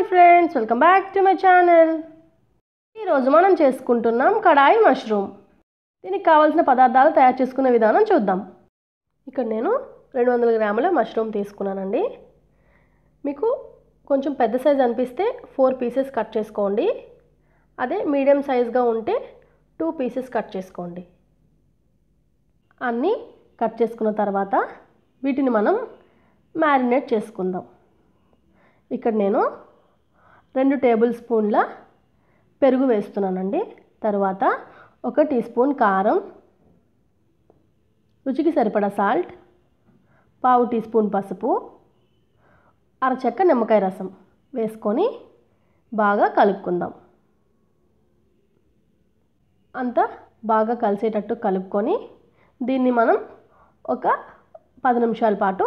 hi friends welcome back to my channel ఈరోజు మనం చేసుకుంటున్నాం కడాయి మష్రూమ్ దీనికి కావాల్సిన పదార్థాలు తయారు చేసుకునే విధానం చూద్దాం ఇక్కడ నేను రెండు వందల గ్రాముల మష్రూమ్ తీసుకున్నానండి మీకు కొంచెం పెద్ద సైజ్ అనిపిస్తే ఫోర్ పీసెస్ కట్ చేసుకోండి అదే మీడియం సైజ్గా ఉంటే టూ పీసెస్ కట్ చేసుకోండి అన్నీ కట్ చేసుకున్న తర్వాత వీటిని మనం మ్యారినేట్ చేసుకుందాం ఇక్కడ నేను రెండు టేబుల్ స్పూన్ల పెరుగు వేస్తున్నానండి తర్వాత ఒక టీ స్పూన్ కారం రుచికి సరిపడా సాల్ట్ పావు టీ స్పూన్ పసుపు అరచెక్క నిమ్మకాయ రసం వేసుకొని బాగా కలుపుకుందాం అంతా బాగా కలిసేటట్టు కలుపుకొని దీన్ని మనం ఒక పది నిమిషాల పాటు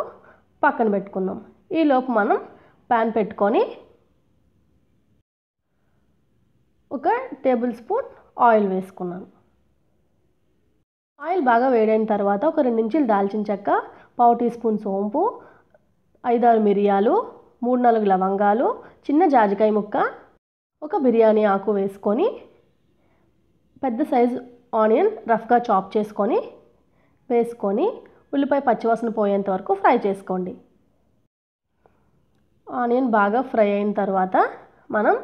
పక్కన పెట్టుకుందాం ఈలోపు మనం ప్యాన్ పెట్టుకొని ఒక టేబుల్ స్పూన్ ఆయిల్ వేసుకున్నాను ఆయిల్ బాగా వేడైన తర్వాత ఒక రెండు ఇంచులు దాల్చిన చెక్క పావు టీ స్పూన్ సోంపు ఐదారు మిరియాలు మూడు నాలుగు లవంగాలు చిన్న జాజికాయ ముక్క ఒక బిర్యానీ ఆకు వేసుకొని పెద్ద సైజు ఆనియన్ రఫ్గా చాప్ చేసుకొని వేసుకొని ఉల్లిపాయ పచ్చివాసన పోయేంత వరకు ఫ్రై చేసుకోండి ఆనియన్ బాగా ఫ్రై అయిన తర్వాత మనం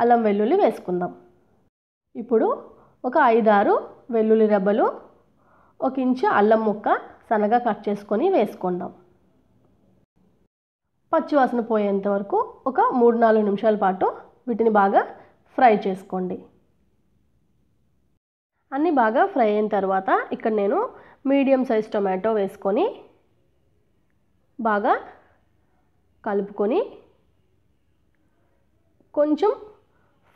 అల్లం వెల్లుల్లి వేసుకుందాం ఇప్పుడు ఒక ఐదారు వెల్లుల్లి రెబ్బలు ఒక ఇంచు అల్లం ముక్క సన్నగా కట్ చేసుకొని వేసుకుందాం పచ్చివాసన పోయేంత వరకు ఒక మూడు నాలుగు నిమిషాల పాటు వీటిని బాగా ఫ్రై చేసుకోండి అన్నీ బాగా ఫ్రై అయిన తర్వాత ఇక్కడ నేను మీడియం సైజ్ టొమాటో వేసుకొని బాగా కలుపుకొని కొంచెం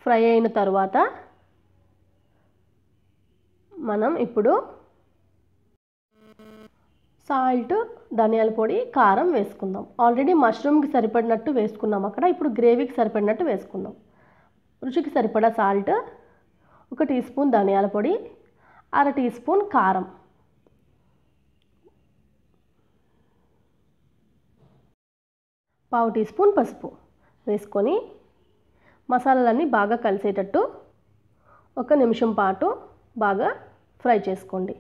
ఫ్రై అయిన తర్వాత మనం ఇప్పుడు సాల్ట్ ధనియాల పొడి కారం వేసుకుందాం ఆల్రెడీ మష్రూమ్కి సరిపడినట్టు వేసుకున్నాం అక్కడ ఇప్పుడు గ్రేవీకి సరిపడినట్టు వేసుకుందాం రుచికి సరిపడా సాల్ట్ ఒక టీ స్పూన్ ధనియాల పొడి అర టీ స్పూన్ కారం పావు టీ స్పూన్ పసుపు వేసుకొని మసాలాలన్నీ బాగా కలిసేటట్టు ఒక నిమిషం పాటు బాగా ఫ్రై చేసుకోండి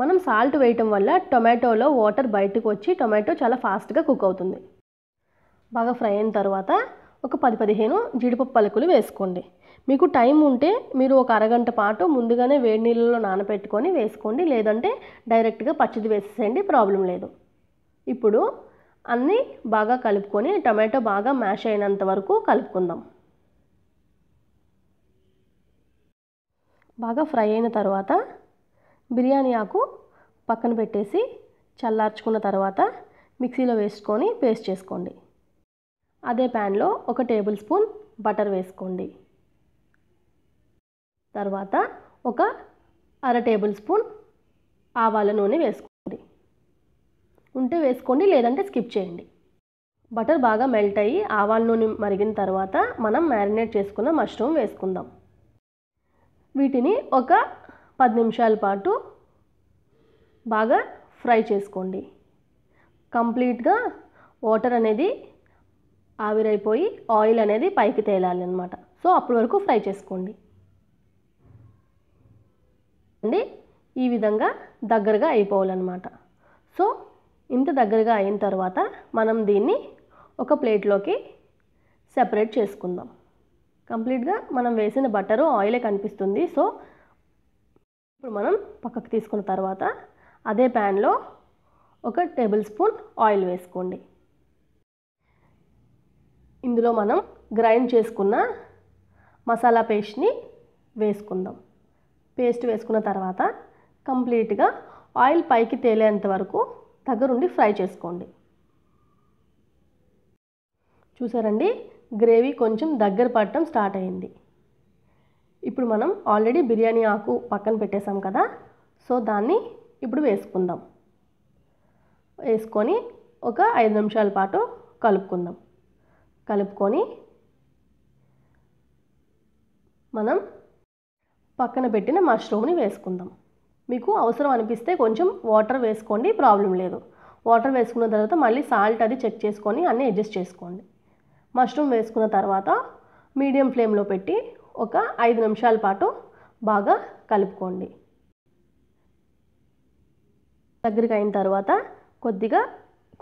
మనం సాల్ట్ వేయటం వల్ల టొమాటోలో వాటర్ బయటకు వచ్చి టొమాటో చాలా ఫాస్ట్గా కుక్ అవుతుంది బాగా ఫ్రై అయిన తర్వాత ఒక పది పదిహేను జీడిపప్పు పలుకులు వేసుకోండి మీకు టైం ఉంటే మీరు ఒక అరగంట పాటు ముందుగానే వేడి నీళ్ళలో నానబెట్టుకొని వేసుకోండి లేదంటే డైరెక్ట్గా పచ్చిది వేసేసేయండి ప్రాబ్లం లేదు ఇప్పుడు అన్నీ బాగా కలుపుకొని టమాటో బాగా మ్యాష్ అయినంత వరకు కలుపుకుందాం బాగా ఫ్రై అయిన తర్వాత బిర్యానీ ఆకు పక్కన పెట్టేసి చల్లార్చుకున్న తర్వాత మిక్సీలో వేసుకొని పేస్ట్ చేసుకోండి అదే ప్యాన్లో ఒక టేబుల్ స్పూన్ బటర్ వేసుకోండి తర్వాత ఒక అర టేబుల్ స్పూన్ ఆవాల నూనె వేసుకోండి ఉంటే వేసుకోండి లేదంటే స్కిప్ చేయండి బటర్ బాగా మెల్ట్ అయ్యి ఆవాల నూనె మరిగిన తర్వాత మనం మ్యారినేట్ చేసుకున్న మష్రూమ్ వేసుకుందాం వీటిని ఒక పది నిమిషాల పాటు బాగా ఫ్రై చేసుకోండి కంప్లీట్గా వాటర్ అనేది ఆవిరైపోయి ఆయిల్ అనేది పైకి తేలాలి అనమాట సో అప్పటి వరకు ఫ్రై చేసుకోండి అండి ఈ విధంగా దగ్గరగా అయిపోవాలన్నమాట సో ఇంత దగ్గరగా అయిన తర్వాత మనం దీన్ని ఒక ప్లేట్లోకి సెపరేట్ చేసుకుందాం కంప్లీట్గా మనం వేసిన బటరు ఆయిలే కనిపిస్తుంది సో ఇప్పుడు మనం పక్కకు తీసుకున్న తర్వాత అదే ప్యాన్లో ఒక టేబుల్ స్పూన్ ఆయిల్ వేసుకోండి ఇందులో మనం గ్రైండ్ చేసుకున్న మసాలా పేస్ట్ని వేసుకుందాం పేస్ట్ వేసుకున్న తర్వాత కంప్లీట్గా ఆయిల్ పైకి తేలేంత వరకు దగ్గరుండి ఫ్రై చేసుకోండి చూసారండి గ్రేవీ కొంచెం దగ్గర పడటం స్టార్ట్ అయింది ఇప్పుడు మనం ఆల్రెడీ బిర్యానీ ఆకు పక్కన పెట్టేసాం కదా సో దాన్ని ఇప్పుడు వేసుకుందాం వేసుకొని ఒక ఐదు నిమిషాల పాటు కలుపుకుందాం కలుపుకొని మనం పక్కన పెట్టిన మష్రూమ్ని వేసుకుందాం మీకు అవసరం అనిపిస్తే కొంచెం వాటర్ వేసుకోండి ప్రాబ్లం లేదు వాటర్ వేసుకున్న తర్వాత మళ్ళీ సాల్ట్ అది చెక్ చేసుకొని అన్నీ అడ్జస్ట్ చేసుకోండి మష్రూమ్ వేసుకున్న తర్వాత మీడియం ఫ్లేమ్లో పెట్టి ఒక ఐదు నిమిషాల పాటు బాగా కలుపుకోండి దగ్గరికి అయిన తర్వాత కొద్దిగా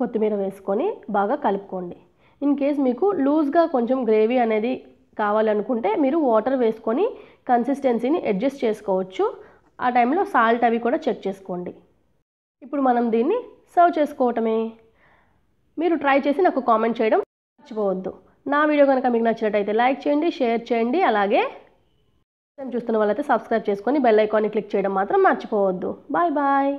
కొత్తిమీర వేసుకొని బాగా కలుపుకోండి ఇన్ కేస్ మీకు లూజ్గా కొంచెం గ్రేవీ అనేది కావాలనుకుంటే మీరు వాటర్ వేసుకొని కన్సిస్టెన్సీని అడ్జస్ట్ చేసుకోవచ్చు ఆ టైంలో సాల్ట్ అవి కూడా చెక్ చేసుకోండి ఇప్పుడు మనం దీన్ని సర్వ్ చేసుకోవటమే మీరు ట్రై చేసి నాకు కామెంట్ చేయడం మర్చిపోవద్దు నా వీడియో కనుక మీకు నచ్చినట్టయితే లైక్ చేయండి షేర్ చేయండి అలాగే చూస్తున్న వాళ్ళైతే సబ్స్క్రైబ్ చేసుకొని బెల్ ఐకాన్ని క్లిక్ చేయడం మాత్రం మర్చిపోవద్దు బాయ్ బాయ్